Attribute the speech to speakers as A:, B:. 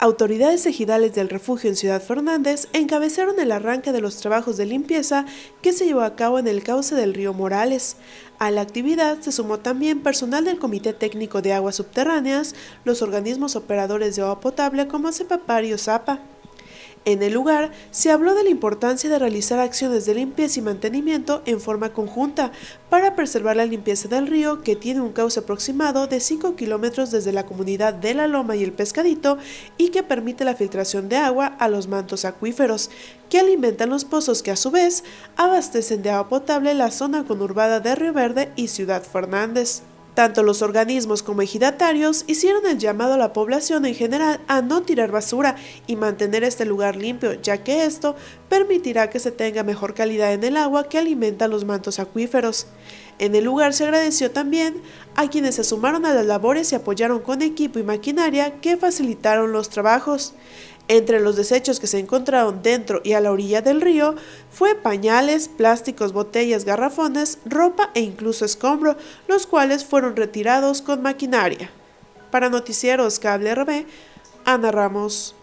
A: Autoridades ejidales del refugio en Ciudad Fernández encabezaron el arranque de los trabajos de limpieza que se llevó a cabo en el cauce del río Morales. A la actividad se sumó también personal del Comité Técnico de Aguas Subterráneas, los organismos operadores de agua potable como Cepapar y OSAPA. En el lugar, se habló de la importancia de realizar acciones de limpieza y mantenimiento en forma conjunta para preservar la limpieza del río que tiene un cauce aproximado de 5 kilómetros desde la comunidad de La Loma y el Pescadito y que permite la filtración de agua a los mantos acuíferos, que alimentan los pozos que a su vez abastecen de agua potable la zona conurbada de Río Verde y Ciudad Fernández. Tanto los organismos como ejidatarios hicieron el llamado a la población en general a no tirar basura y mantener este lugar limpio, ya que esto permitirá que se tenga mejor calidad en el agua que alimenta los mantos acuíferos. En el lugar se agradeció también a quienes se sumaron a las labores y apoyaron con equipo y maquinaria que facilitaron los trabajos. Entre los desechos que se encontraron dentro y a la orilla del río fue pañales, plásticos, botellas, garrafones, ropa e incluso escombro, los cuales fueron retirados con maquinaria. Para Noticieros Cable RB, Ana Ramos.